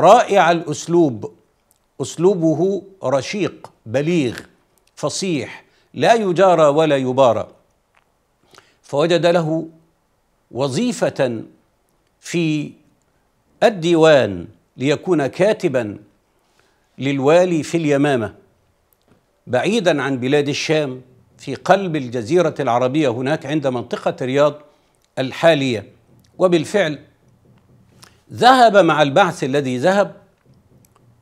رائع الاسلوب اسلوبه رشيق بليغ فصيح لا يجارى ولا يبارى فوجد له وظيفه في الديوان ليكون كاتبا للوالي في اليمامه بعيدا عن بلاد الشام في قلب الجزيره العربيه هناك عند منطقه الرياض الحاليه وبالفعل ذهب مع البعث الذي ذهب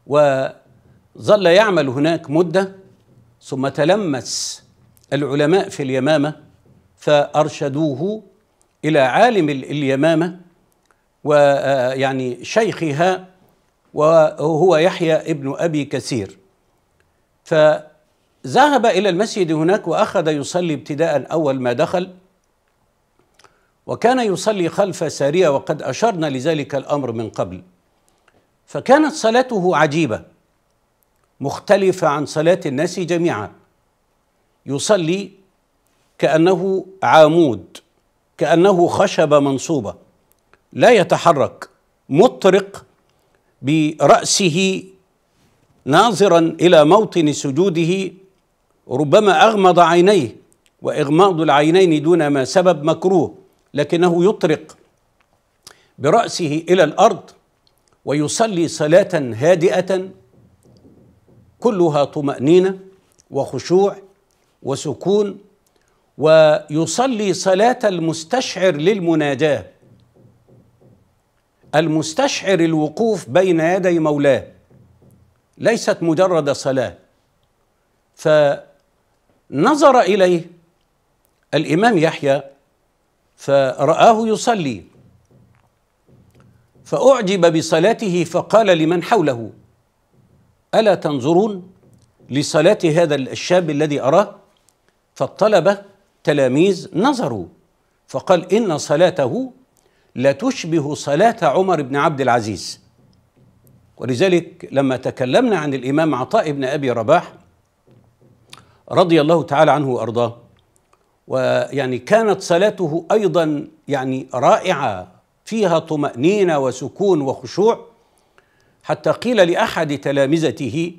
وظل يعمل هناك مدة ثم تلمس العلماء في اليمامة فأرشدوه إلى عالم اليمامة ويعني آه، آه، شيخها وهو يحيى ابن أبي كثير فذهب إلى المسجد هناك وأخذ يصلي ابتداء أول ما دخل وكان يصلي خلف سارية وقد أشرنا لذلك الأمر من قبل فكانت صلاته عجيبة مختلفة عن صلاة الناس جميعا يصلي كأنه عامود كأنه خشبة منصوبة لا يتحرك مطرق برأسه ناظرا إلى موطن سجوده ربما أغمض عينيه وإغماض العينين دون ما سبب مكروه لكنه يطرق برأسه إلى الأرض ويصلي صلاة هادئة كلها طمأنينة وخشوع وسكون ويصلي صلاة المستشعر للمناجاة المستشعر الوقوف بين يدي مولاه ليست مجرد صلاة فنظر إليه الإمام يحيى فرآه يصلي فأعجب بصلاته فقال لمن حوله ألا تنظرون لصلاة هذا الشاب الذي أراه فالطلبة تلاميذ نظروا فقال إن صلاته لا تشبه صلاة عمر بن عبد العزيز ولذلك لما تكلمنا عن الإمام عطاء بن أبي رباح رضي الله تعالى عنه وأرضاه ويعني كانت صلاته ايضا يعني رائعه فيها طمانينه وسكون وخشوع حتى قيل لاحد تلامذته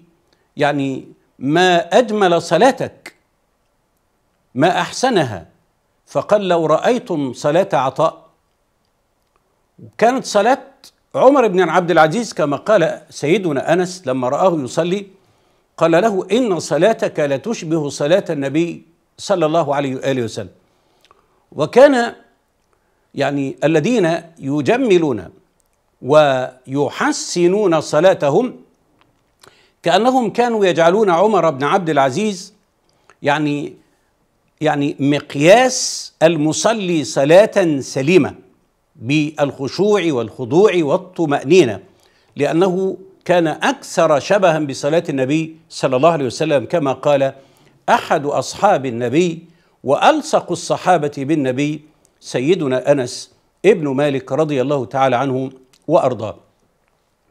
يعني ما اجمل صلاتك ما احسنها فقال لو رايتم صلاه عطاء كانت صلاه عمر بن عبد العزيز كما قال سيدنا انس لما راه يصلي قال له ان صلاتك لتشبه صلاه النبي صلى الله عليه واله وسلم وكان يعني الذين يجملون ويحسنون صلاتهم كانهم كانوا يجعلون عمر بن عبد العزيز يعني يعني مقياس المصلي صلاه سليمه بالخشوع والخضوع والطمانينه لانه كان اكثر شبها بصلاه النبي صلى الله عليه وسلم كما قال احد اصحاب النبي والصق الصحابه بالنبي سيدنا انس ابن مالك رضي الله تعالى عنه وارضاه